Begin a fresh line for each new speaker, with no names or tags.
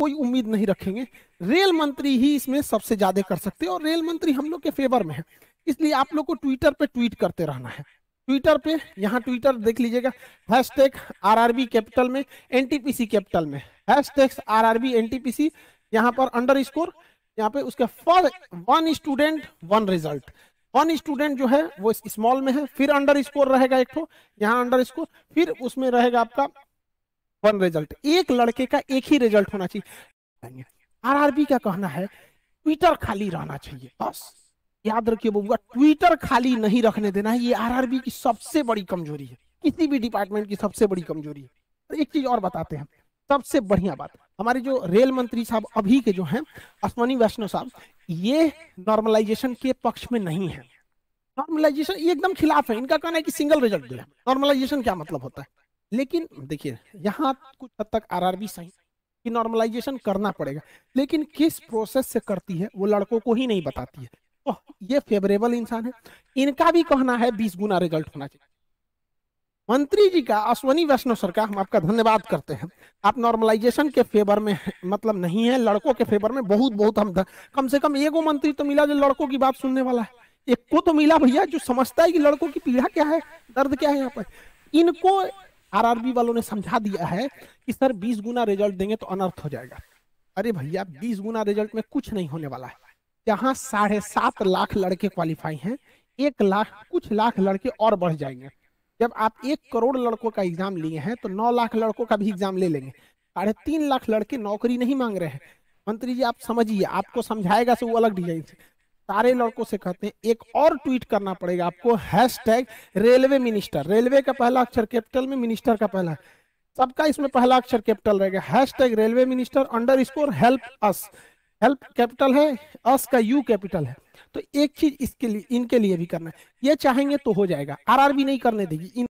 कोई उम्मीद नहीं रखेंगे रेल मंत्री ही इसमें सबसे ज्यादा कर सकते हैं और रेल मंत्री हम लोग के फेवर में है इसलिए आप लोग को ट्विटर पे ट्वीट करते रहना है ट्विटर पे यहाँ ट्विटर देख लीजिएगा हैश टैग आर कैपिटल में सी कैपिटल में hash tag R R B C यहाँ पर अंडर स्कोर यहाँ पे उसके first one student one result one student जो है वो स्मॉल में है फिर अंडर स्कोर रहेगा एक तो यहाँ अंडर स्कोर फिर उसमें रहेगा आपका वन रिजल्ट एक लड़के का एक ही रिजल्ट होना चाहिए आरआरबी का कहना है ट्विटर खाली रहना चाहिए बस याद रखिए बबुआ ट्विटर खाली नहीं रखने देना है ये आरआरबी की सबसे बड़ी कमजोरी है किसी भी डिपार्टमेंट की सबसे बड़ी कमजोरी है एक चीज और बताते हैं सबसे बढ़िया बात हमारे जो रेल मंत्री साहब अभी के जो हैं अश्वनी वैष्णव साहब ये नॉर्मलाइजेशन के पक्ष में नहीं है नॉर्मलाइजेशन ये एकदम खिलाफ है इनका कहना है कि सिंगल रिजल्ट दे नॉर्मलाइजेशन क्या मतलब होता है लेकिन देखिए यहाँ कुछ हद तक आरआरबी सही कि नॉर्मलाइजेशन करना पड़ेगा लेकिन किस प्रोसेस से करती है वो लड़कों को ही नहीं बताती है तो ये फेवरेबल इंसान है इनका भी कहना है बीस गुना रिजल्ट होना चाहिए मंत्री जी का अश्वनी वैष्णव सर का हम आपका धन्यवाद करते हैं आप नॉर्मलाइजेशन के फेवर में मतलब नहीं है लड़कों के फेवर में बहुत बहुत हम कम से कम एगो मंत्री तो मिला जो लड़कों की बात सुनने वाला है एक को तो मिला भैया जो समझता है कि लड़कों की पीड़ा क्या है दर्द क्या है यहाँ पर इनको आरआरबी वालों ने समझा दिया है कि सर 20 गुना रिजल्ट देंगे तो अनर्थ हो जाएगा अरे भैया 20 गुना रिजल्ट में कुछ नहीं होने वाला है यहाँ साढ़े सात लाख लड़के क्वालिफाई हैं एक लाख कुछ लाख लड़के और बढ़ जाएंगे जब आप एक करोड़ लड़कों का एग्जाम लिए हैं तो नौ लाख लड़कों का भी एग्जाम ले लेंगे साढ़े तीन लाख लड़के नौकरी नहीं मांग रहे हैं मंत्री जी आप समझिए आपको समझाएगा से वो अलग डिजाइन से सारे लड़कों से कहते हैं एक और ट्वीट करना पड़ेगा आपको hash tag railway minister railway का पहला अक्षर कैपिटल में मिनिस्टर का पहला सबका इसमें पहला अक्षर कैपिटल रहेगा hash tag railway minister underscore help us help capital है अस का यू कैपिटल है तो एक चीज इसके लिए इनके लिए भी करना है ये चाहेंगे तो हो जाएगा आर नहीं करने देगी